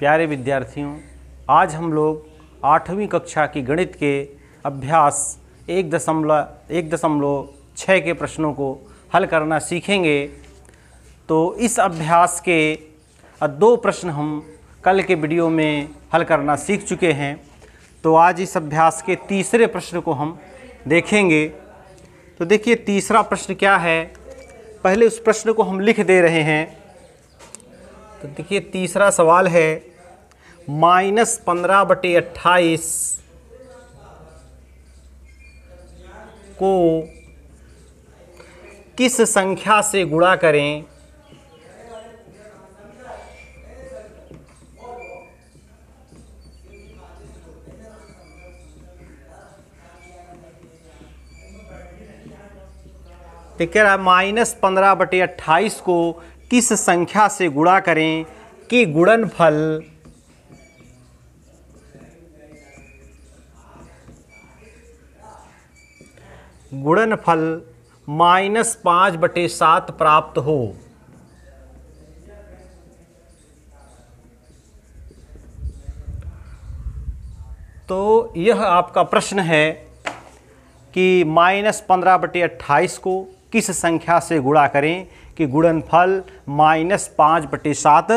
प्यारे विद्यार्थियों आज हम लोग आठवीं कक्षा की गणित के अभ्यास एक दशमलव एक दशमलव छः के प्रश्नों को हल करना सीखेंगे तो इस अभ्यास के दो प्रश्न हम कल के वीडियो में हल करना सीख चुके हैं तो आज इस अभ्यास के तीसरे प्रश्न को हम देखेंगे तो देखिए तीसरा प्रश्न क्या है पहले उस प्रश्न को हम लिख दे रहे हैं तो देखिए तीसरा सवाल है माइनस पंद्रह बटे अट्ठाईस को किस संख्या से गुणा करें ठीक कह रहा है माइनस पंद्रह बटे अट्ठाईस को किस संख्या से गुणा करें कि गुणनफल गुणनफल माइनस पाँच बटे सात प्राप्त हो तो यह आपका प्रश्न है कि माइनस पंद्रह बटे अट्ठाईस को किस संख्या से गुणा करें कि गुणनफल माइनस पाँच बटे सात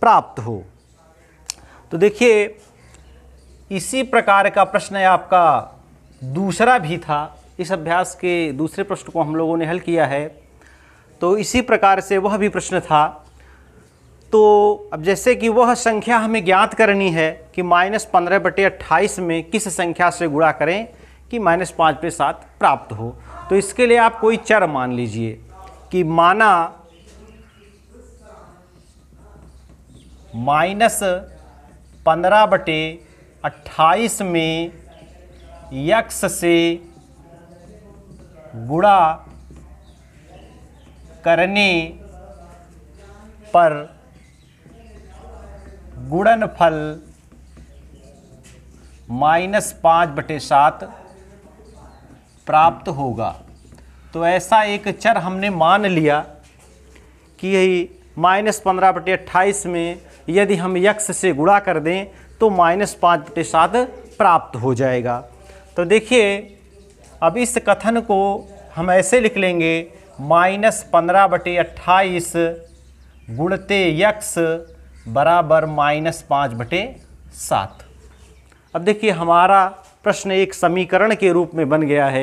प्राप्त हो तो देखिए इसी प्रकार का प्रश्न आपका दूसरा भी था इस अभ्यास के दूसरे प्रश्न को हम लोगों ने हल किया है तो इसी प्रकार से वह भी प्रश्न था तो अब जैसे कि वह संख्या हमें ज्ञात करनी है कि माइनस पंद्रह बटे अट्ठाईस में किस संख्या से गुणा करें कि माइनस पाँच पे सात प्राप्त हो तो इसके लिए आप कोई चर मान लीजिए कि माना माइनस पंद्रह बटे अट्ठाईस में यक्स से गुड़ा करने पर गुणनफल माइनस पाँच बटे सात प्राप्त होगा तो ऐसा एक चर हमने मान लिया कि माइनस पंद्रह बटे अट्ठाईस में यदि हम यक्स से गुणा कर दें तो माइनस पाँच बटे सात प्राप्त हो जाएगा तो देखिए अब इस कथन को हम ऐसे लिख लेंगे माइनस पंद्रह बटे अट्ठाईस गुणते यक्स बराबर माइनस पाँच बटे सात अब देखिए हमारा प्रश्न एक समीकरण के रूप में बन गया है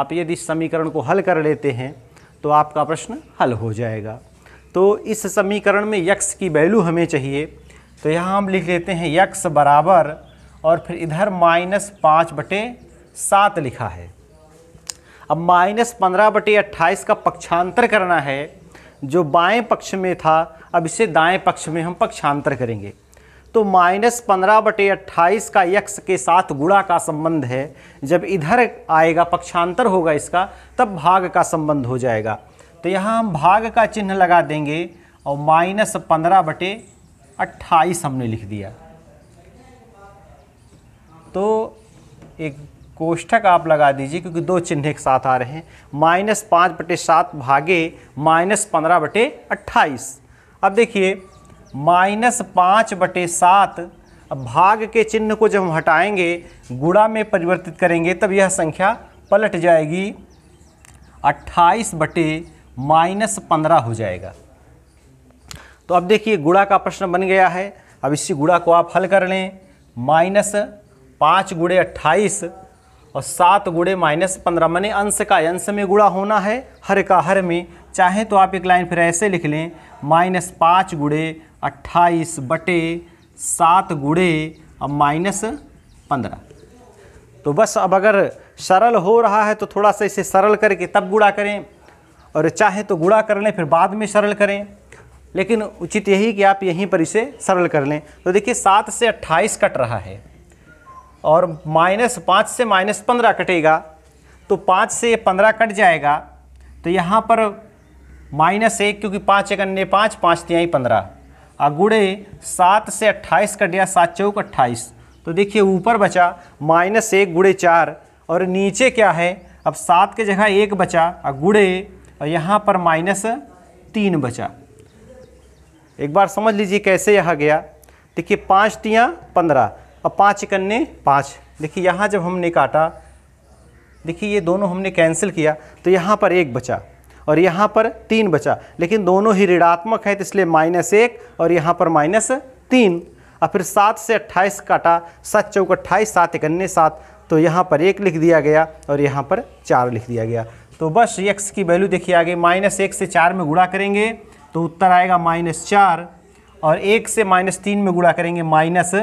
आप यदि समीकरण को हल कर लेते हैं तो आपका प्रश्न हल हो जाएगा तो इस समीकरण में यक्स की वैल्यू हमें चाहिए तो यहाँ हम लिख लेते हैं यक्स बराबर और फिर इधर माइनस पाँच बटे सात लिखा है अब माइनस पंद्रह बटे अट्ठाईस का पक्षांतर करना है जो बाएं पक्ष में था अब इसे दाएं पक्ष में हम पक्षांतर करेंगे तो माइनस पंद्रह बटे अट्ठाईस का यक्स के साथ गुणा का संबंध है जब इधर आएगा पक्षांतर होगा इसका तब भाग का संबंध हो जाएगा तो यहाँ हम भाग का चिन्ह लगा देंगे और माइनस पंद्रह बटे अट्ठाईस हमने लिख दिया तो एक कोष्ठक आप लगा दीजिए क्योंकि दो चिन्ह एक साथ आ रहे हैं माइनस पाँच बटे सात भागे माइनस पंद्रह बटे अट्ठाईस अब देखिए माइनस पाँच बटे सात भाग के चिन्ह को जब हम हटाएंगे गुड़ा में परिवर्तित करेंगे तब यह संख्या पलट जाएगी अट्ठाईस बटे माइनस पंद्रह हो जाएगा तो अब देखिए गुड़ा का प्रश्न बन गया है अब इसी गुड़ा को आप हल कर लें माइनस पाँच गुड़े अट्ठाईस और सात गुड़े माइनस पंद्रह मैंने अंश का अंश में गुड़ा होना है हर का हर में चाहे तो आप एक लाइन फिर ऐसे लिख लें माइनस पाँच गुड़े अट्ठाईस बटे सात गुड़े और माइनस पंद्रह तो बस अब अगर सरल हो रहा है तो थोड़ा सा इसे सरल करके तब गुड़ा करें और चाहे तो गुड़ा कर लें फिर बाद में सरल करें लेकिन उचित यही कि आप यहीं पर इसे सरल कर लें तो देखिए सात से अट्ठाईस कट रहा है और माइनस पाँच से माइनस पंद्रह कटेगा तो पाँच से पंद्रह कट जाएगा तो यहाँ पर माइनस एक क्योंकि पाँच एक अन्य पाँच पाँच तिहाई पंद्रह और गुड़े सात से अट्ठाईस कट गया सात चौक अट्ठाईस तो देखिए ऊपर बचा माइनस एक गुड़े चार और नीचे क्या है अब सात के जगह एक बचा और गुड़े और यहाँ पर माइनस तीन बचा एक बार समझ लीजिए कैसे यहाँ गया देखिए पाँच टियाँ पंद्रह और पाँच इकन्ने पाँच देखिए यहाँ जब हमने काटा देखिए ये दोनों हमने कैंसिल किया तो यहाँ पर एक बचा और यहाँ पर तीन बचा लेकिन दोनों ही ऋणात्मक हैं तो इसलिए माइनस एक और यहाँ पर माइनस तीन और फिर सात से अट्ठाईस काटा सात चौक अट्ठाईस सात इकन्ने सात तो यहाँ पर एक लिख दिया गया और यहाँ पर चार लिख दिया गया तो बस एक्स की वैल्यू देखिए आगे माइनस एक से चार में गुणा करेंगे तो उत्तर आएगा माइनस चार और एक से माइनस तीन में गुणा करेंगे माइनस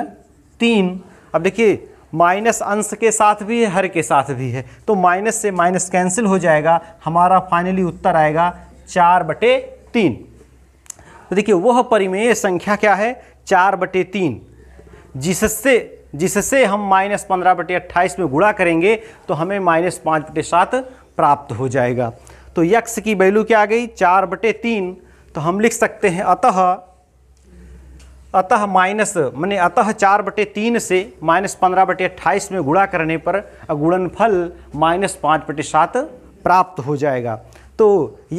तीन अब देखिए माइनस अंश के साथ भी है हर के साथ भी है तो माइनस से माइनस कैंसिल हो जाएगा हमारा फाइनली उत्तर आएगा चार बटे तीन तो देखिए वह परिमेय संख्या क्या है चार बटे तीन जिससे जिससे हम माइनस पंद्रह बटे अट्ठाईस में गुणा करेंगे तो हमें माइनस पाँच बटे सात प्राप्त हो जाएगा तो यक्स की वैल्यू क्या आ गई चार बटे तीन तो हम लिख सकते हैं अतः अतः माइनस मैंने अतः चार बटे तीन से माइनस पंद्रह बटे अट्ठाईस में गुणा करने पर गुणनफल माइनस पाँच बटे सात प्राप्त हो जाएगा तो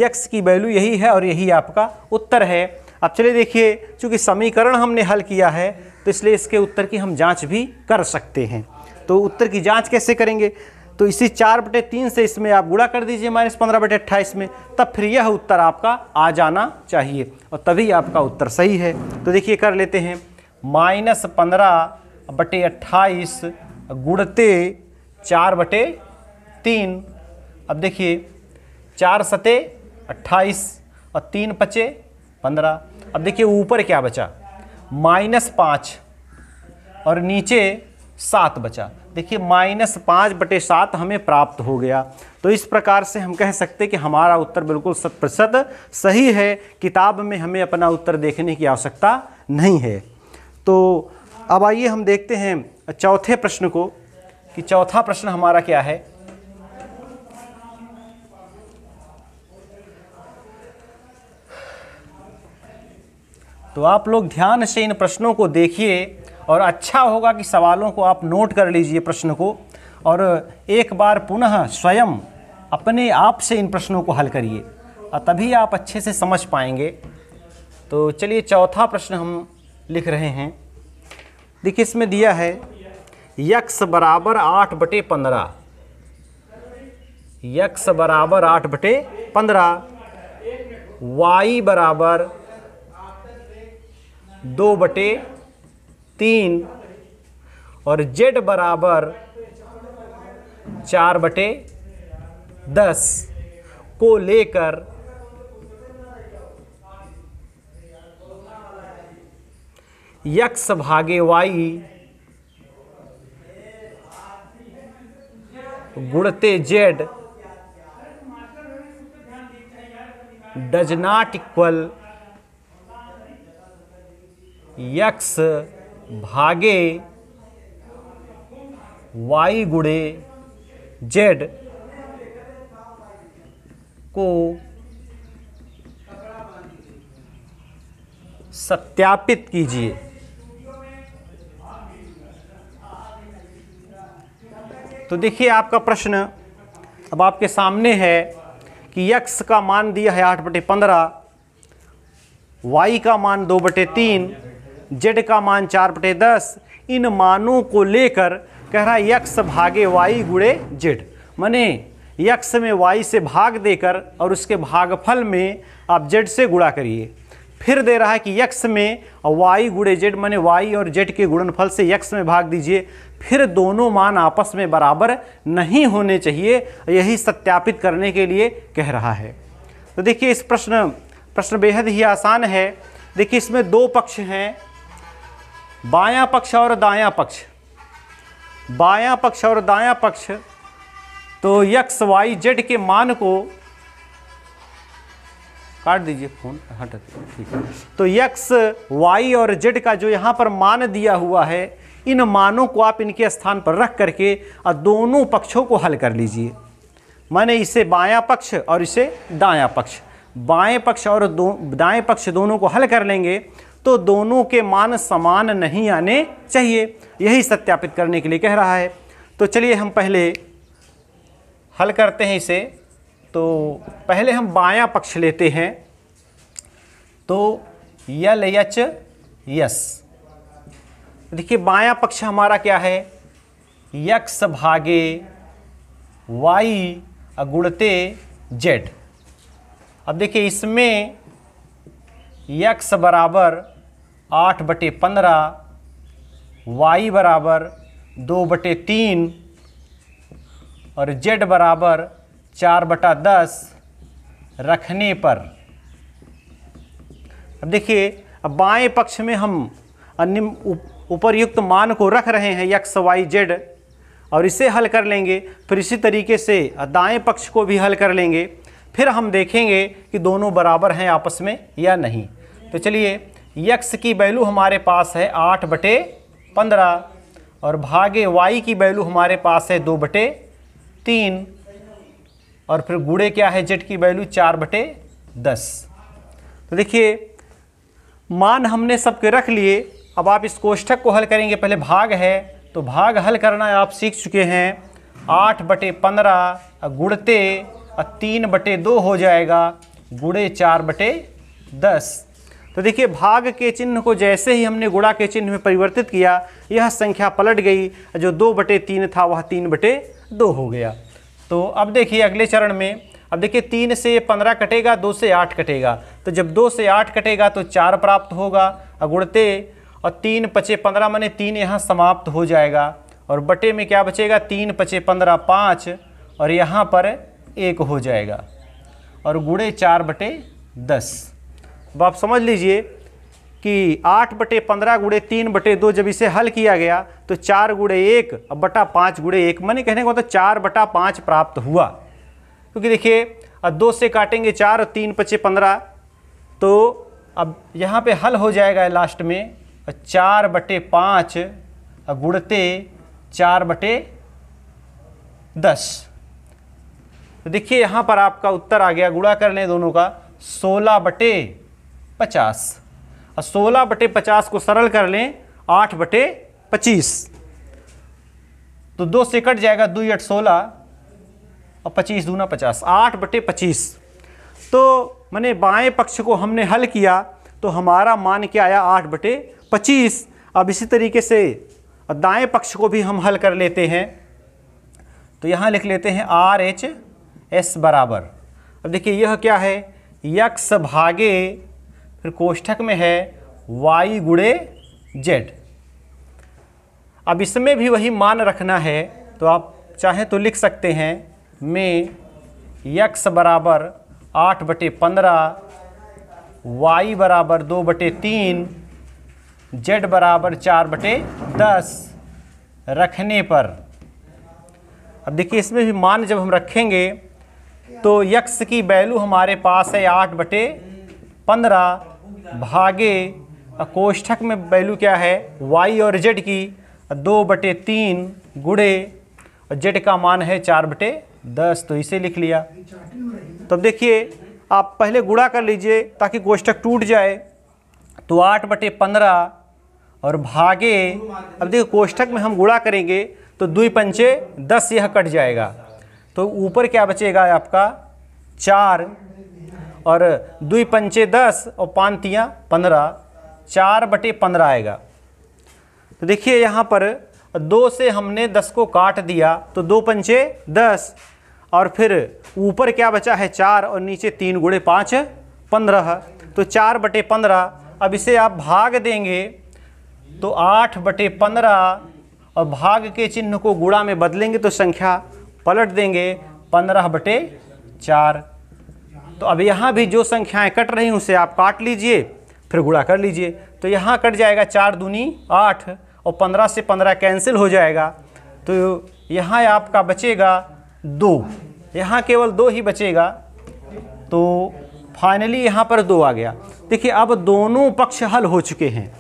यक्स की वैल्यू यही है और यही आपका उत्तर है अब चलिए देखिए चूँकि समीकरण हमने हल किया है तो इसलिए इसके उत्तर की हम जाँच भी कर सकते हैं तो उत्तर की जाँच कैसे करेंगे तो इसी चार बटे तीन से इसमें आप गुड़ा कर दीजिए माइनस पंद्रह बटे अट्ठाईस में तब फिर यह उत्तर आपका आ जाना चाहिए और तभी आपका उत्तर सही है तो देखिए कर लेते हैं माइनस पंद्रह बटे अट्ठाईस गुड़ते चार बटे तीन अब देखिए चार सते अट्ठाईस और तीन पचे पंद्रह अब देखिए ऊपर क्या बचा माइनस पाँच और नीचे सात बचा देखिए माइनस पाँच बटे सात हमें प्राप्त हो गया तो इस प्रकार से हम कह सकते कि हमारा उत्तर बिल्कुल शत प्रतिशत सही है किताब में हमें अपना उत्तर देखने की आवश्यकता नहीं है तो अब आइए हम देखते हैं चौथे प्रश्न को कि चौथा प्रश्न हमारा क्या है तो आप लोग ध्यान से इन प्रश्नों को देखिए और अच्छा होगा कि सवालों को आप नोट कर लीजिए प्रश्न को और एक बार पुनः स्वयं अपने आप से इन प्रश्नों को हल करिए और तभी आप अच्छे से समझ पाएंगे तो चलिए चौथा प्रश्न हम लिख रहे हैं देखिए इसमें दिया है यक्स बराबर आठ बटे पंद्रह यक्स बराबर आठ बटे पंद्रह वाई बराबर दो बटे तीन और जेड बराबर चार बटे दस को लेकर यक्स भागे वाई गुड़ते z does not equal x भागे वाई गुड़े जेड को सत्यापित कीजिए तो देखिए आपका प्रश्न अब आपके सामने है कि यक्स का मान दिया है आठ बटे पंद्रह वाई का मान दो बटे तीन जेड का मान चार बटे दस इन मानों को लेकर कह रहा है यक्स भागे वाई गुड़े जेड मने यक्स में वाई से भाग देकर और उसके भागफल में आप जेड से गुणा करिए फिर दे रहा है कि यक्स में वाई गुड़े जेड मने वाई और जेड के गुणनफल से यक्स में भाग दीजिए फिर दोनों मान आपस में बराबर नहीं होने चाहिए यही सत्यापित करने के लिए कह रहा है तो देखिए इस प्रश्न प्रश्न बेहद ही आसान है देखिए इसमें दो पक्ष हैं बायां पक्ष और दायां पक्ष बायां पक्ष और दायां पक्ष तो यक्स वाई जेड के मान को काट दीजिए फोन हट ठीक है तो यक्स वाई और जेड का जो यहाँ पर मान दिया हुआ है इन मानों को आप इनके स्थान पर रख करके और दोनों पक्षों को हल कर लीजिए मैंने इसे बायां पक्ष और इसे दायां पक्ष बाएं पक्ष और दो दाएं पक्ष दोनों को हल कर लेंगे तो दोनों के मान समान नहीं आने चाहिए यही सत्यापित करने के लिए कह रहा है तो चलिए हम पहले हल करते हैं इसे तो पहले हम बायां पक्ष लेते हैं तो यल यच यस देखिए बायां पक्ष हमारा क्या है यक्स भागे वाई अगुणते जेड अब देखिए इसमें यक्स बराबर आठ बटे पंद्रह वाई बराबर दो बटे तीन और जेड बराबर चार बटा दस रखने पर अब देखिए अब बाएँ पक्ष में हम अन्य उपरयुक्त मान को रख रहे हैं यक्स वाई जेड और इसे हल कर लेंगे फिर इसी तरीके से दाएं पक्ष को भी हल कर लेंगे फिर हम देखेंगे कि दोनों बराबर हैं आपस में या नहीं तो चलिए यक्स की वैल्यू हमारे पास है आठ बटे पंद्रह और भागे वाई की वैल्यू हमारे पास है दो बटे तीन और फिर गुड़े क्या है जेड की वैल्यू चार बटे दस तो देखिए मान हमने सबके रख लिए अब आप इस कोष्ठक को हल करेंगे पहले भाग है तो भाग हल करना आप सीख चुके हैं आठ बटे पंद्रह गुड़ते तीन बटे दो हो जाएगा गुड़े चार बटे दस तो देखिए भाग के चिन्ह को जैसे ही हमने गुणा के चिन्ह में परिवर्तित किया यह संख्या पलट गई जो दो बटे तीन था वह तीन बटे दो हो गया तो अब देखिए अगले चरण में अब देखिए तीन से पंद्रह कटेगा दो से आठ कटेगा तो जब दो से आठ कटेगा तो चार प्राप्त होगा गुड़ते और तीन पचे पंद्रह मने तीन यहाँ समाप्त हो जाएगा और बटे में क्या बचेगा तीन पचे पंद्रह पाँच और यहाँ पर एक हो जाएगा और गुड़े चार बटे दस अब तो आप समझ लीजिए कि आठ बटे पंद्रह गुड़े तीन बटे दो जब इसे हल किया गया तो चार गुड़े एक अब बटा पाँच गुड़े एक मैंने कहने को तो चार बटा पाँच प्राप्त हुआ क्योंकि देखिए अब दो से काटेंगे चार और तीन पचे पंद्रह तो अब यहाँ पे हल हो जाएगा लास्ट में चार बटे पाँच गुड़ते चार बटे दस तो देखिए यहाँ पर आपका उत्तर आ गया गुड़ा कर लें दोनों का सोलह बटे पचास और सोलह बटे पचास को सरल कर लें आठ बटे पच्चीस तो दो से कट जाएगा दो अठ सोलह और पच्चीस दूना पचास आठ बटे पच्चीस तो मैंने बाएं पक्ष को हमने हल किया तो हमारा मान क्या आया आठ बटे पच्चीस अब इसी तरीके से दाएं पक्ष को भी हम हल कर लेते हैं तो यहाँ लिख लेते हैं आर एच एस बराबर अब देखिए यह क्या है यक्स भागे फिर कोष्ठक में है वाई गुड़े जेड अब इसमें भी वही मान रखना है तो आप चाहें तो लिख सकते हैं में यक्स बराबर आठ बटे पंद्रह वाई बराबर दो बटे तीन जेड बराबर चार बटे दस रखने पर अब देखिए इसमें भी मान जब हम रखेंगे तो यक्स की वैल्यू हमारे पास है आठ बटे पंद्रह भागे कोष्ठक में वैल्यू क्या है वाई और जेड की दो बटे तीन गुड़े और जेड का मान है चार बटे दस तो इसे लिख लिया तो देखिए आप पहले गुड़ा कर लीजिए ताकि कोष्ठक टूट जाए तो आठ बटे पंद्रह और भागे अब देखो कोष्ठक में हम गुड़ा करेंगे तो दुई पंचे दस यह कट जाएगा तो ऊपर क्या बचेगा आपका चार और दुई पंचे दस और पानतियाँ पंद्रह चार बटे पंद्रह आएगा तो देखिए यहाँ पर दो से हमने दस को काट दिया तो दो पंचे दस और फिर ऊपर क्या बचा है चार और नीचे तीन गुड़े पाँच पंद्रह तो चार बटे पंद्रह अब इसे आप भाग देंगे तो आठ बटे पंद्रह और भाग के चिन्ह को गुड़ा में बदलेंगे तो संख्या पलट देंगे पंद्रह बटे चार तो अब यहाँ भी जो संख्याएं कट रही उसे आप काट लीजिए फिर गुणा कर लीजिए तो यहाँ कट जाएगा चार दूनी आठ और पंद्रह से पंद्रह कैंसिल हो जाएगा तो यहाँ आपका बचेगा दो यहाँ केवल दो ही बचेगा तो फाइनली यहाँ पर दो आ गया देखिए अब दोनों पक्ष हल हो चुके हैं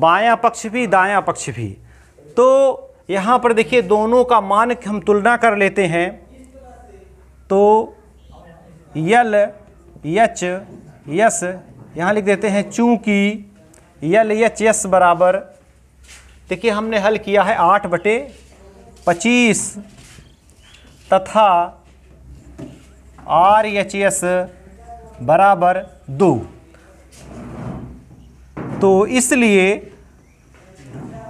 बायां पक्ष भी दायां पक्ष भी तो यहाँ पर देखिए दोनों का मान हम तुलना कर लेते हैं तो यल यच यस यहाँ लिख देते हैं चूँकि यल यच यस बराबर देखिए हमने हल किया है आठ बटे पच्चीस तथा आर एच एस बराबर दो तो इसलिए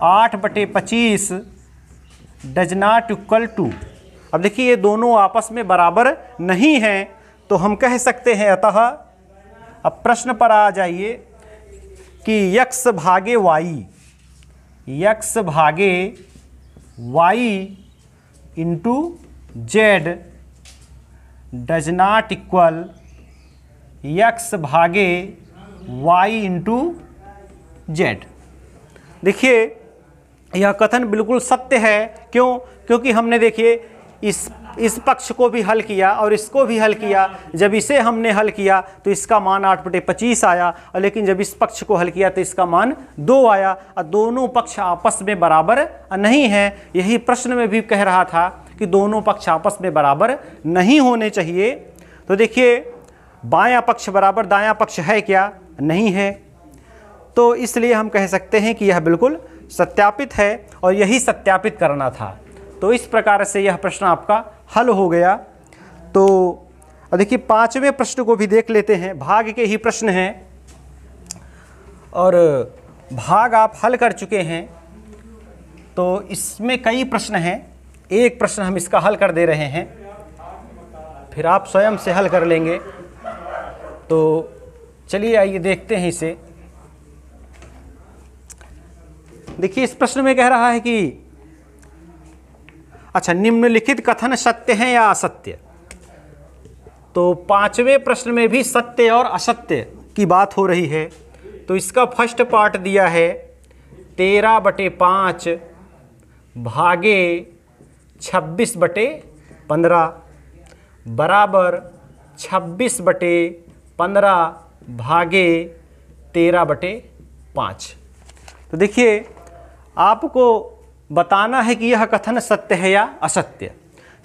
आठ बटे पच्चीस डज नॉट इक्वल टू अब देखिए ये दोनों आपस में बराबर नहीं हैं तो हम कह सकते हैं अतः अब प्रश्न पर आ जाइए कि यक्स भागे वाई यक्स भागे y into z does not equal x भागे वाई इंटू जेड देखिए यह कथन बिल्कुल सत्य है क्यों क्योंकि हमने देखिए इस इस पक्ष को भी हल किया और इसको भी हल किया जब इसे हमने हल किया तो इसका मान आठ बटे पच्चीस आया और लेकिन जब इस पक्ष को हल किया तो इसका मान दो आया और दोनों पक्ष आपस में बराबर नहीं है यही प्रश्न में भी कह रहा था कि दोनों पक्ष आपस में बराबर नहीं होने चाहिए तो देखिए बाया पक्ष बराबर दाया पक्ष है क्या नहीं है तो इसलिए हम कह सकते हैं कि यह बिल्कुल सत्यापित है और यही सत्यापित करना था तो इस प्रकार से यह प्रश्न आपका हल हो गया तो देखिए पांचवें प्रश्न को भी देख लेते हैं भाग के ही प्रश्न हैं और भाग आप हल कर चुके हैं तो इसमें कई प्रश्न हैं एक प्रश्न हम इसका हल कर दे रहे हैं फिर आप स्वयं से हल कर लेंगे तो चलिए आइए देखते हैं इसे देखिए इस प्रश्न में कह रहा है कि अच्छा निम्नलिखित कथन सत्य हैं या असत्य तो पांचवें प्रश्न में भी सत्य और असत्य की बात हो रही है तो इसका फर्स्ट पार्ट दिया है तेरह बटे पाँच भागे छब्बीस बटे पंद्रह बराबर छब्बीस बटे पंद्रह भागे तेरह बटे पाँच तो देखिए आपको बताना है कि यह कथन सत्य है या असत्य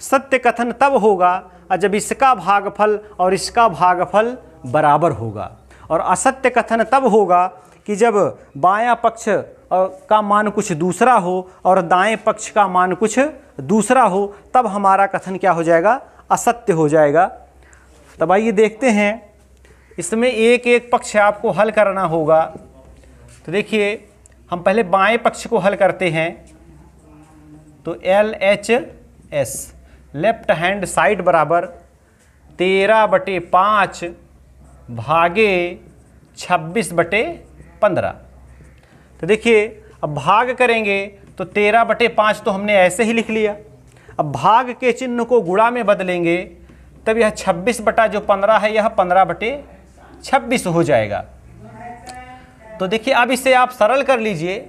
सत्य कथन तब होगा जब इसका भागफल और इसका भागफल बराबर होगा और असत्य कथन तब होगा कि जब बायां पक्ष का मान कुछ दूसरा हो और दाएं पक्ष का मान कुछ दूसरा हो तब हमारा कथन क्या हो जाएगा असत्य हो जाएगा तब आइए देखते हैं इसमें एक एक पक्ष आपको हल करना होगा तो देखिए हम पहले बाएं पक्ष को हल करते हैं तो L H S left hand side बराबर तेरह बटे पाँच भागे छब्बीस बटे पंद्रह तो देखिए अब भाग करेंगे तो तेरह बटे पाँच तो हमने ऐसे ही लिख लिया अब भाग के चिन्ह को गुड़ा में बदलेंगे तब यह छब्बीस बटा जो पंद्रह है यह पंद्रह बटे छब्बीस हो जाएगा तो देखिए अब इसे आप सरल कर लीजिए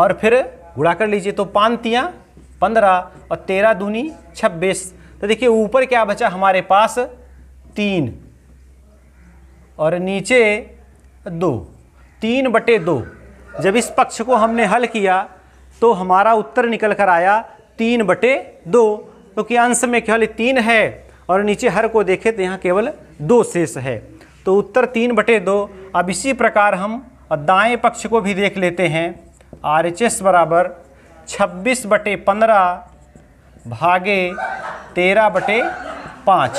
और फिर गुणा कर लीजिए तो पानतियाँ पंद्रह और तेरह दूनी छब्बीस तो देखिए ऊपर क्या बचा हमारे पास तीन और नीचे दो तीन बटे दो जब इस पक्ष को हमने हल किया तो हमारा उत्तर निकल कर आया तीन बटे दो क्योंकि तो अंश में केवल तीन है और नीचे हर को देखे तो यहाँ केवल दो शेष है तो उत्तर तीन बटे दो अब इसी प्रकार हम दाएं पक्ष को भी देख लेते हैं आर एच एस बराबर छब्बीस बटे पंद्रह भागे तेरह बटे पाँच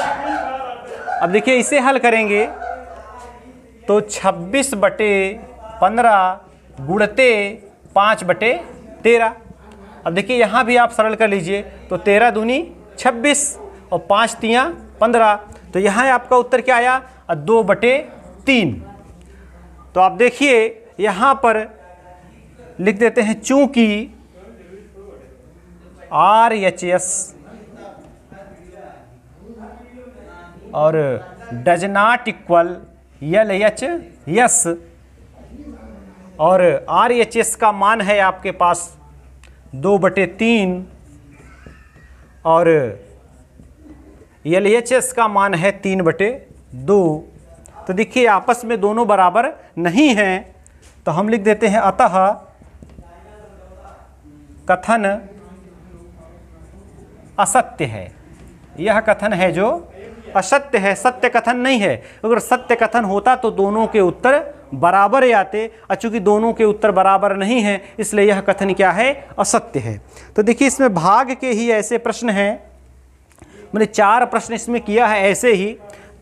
अब देखिए इसे हल करेंगे तो छब्बीस बटे पंद्रह गुड़ते पाँच बटे तेरह अब देखिए यहाँ भी आप सरल कर लीजिए तो तेरह दूनी छब्बीस और पाँच तियाँ पंद्रह तो यहाँ आपका उत्तर क्या आया दो बटे तीन तो आप देखिए यहाँ पर लिख देते हैं चूंकि आर एच एस और does not equal L H S और आर एच एस का मान है आपके पास दो बटे तीन और एल एच एस का मान है तीन बटे दो तो देखिए आपस में दोनों बराबर नहीं हैं तो हम लिख देते हैं अतः कथन असत्य है यह कथन है जो असत्य है सत्य कथन नहीं है अगर सत्य कथन होता तो दोनों के उत्तर बराबर आते और दोनों के उत्तर बराबर नहीं हैं इसलिए यह कथन क्या है असत्य है तो देखिए इसमें भाग के ही ऐसे प्रश्न हैं मैंने चार प्रश्न इसमें किया है ऐसे ही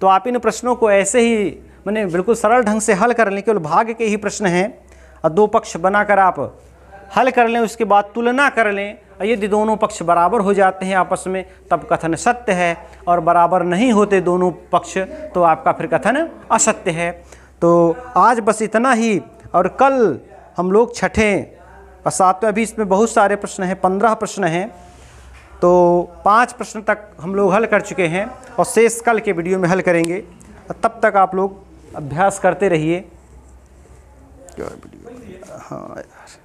तो आप इन प्रश्नों को ऐसे ही मैंने बिल्कुल सरल ढंग से हल कर लें केवल भाग के ही प्रश्न हैं और दो पक्ष बनाकर आप हल कर लें उसके बाद तुलना कर लें यदि दोनों पक्ष बराबर हो जाते हैं आपस में तब कथन सत्य है और बराबर नहीं होते दोनों पक्ष तो आपका फिर कथन असत्य है तो आज बस इतना ही और कल हम लोग छठें और सातवें अभी इसमें बहुत सारे प्रश्न हैं पंद्रह प्रश्न हैं तो पाँच प्रश्न तक हम लोग हल कर चुके हैं और शेष कल के वीडियो में हल करेंगे तब तक आप लोग अभ्यास करते रहिए हाँ यार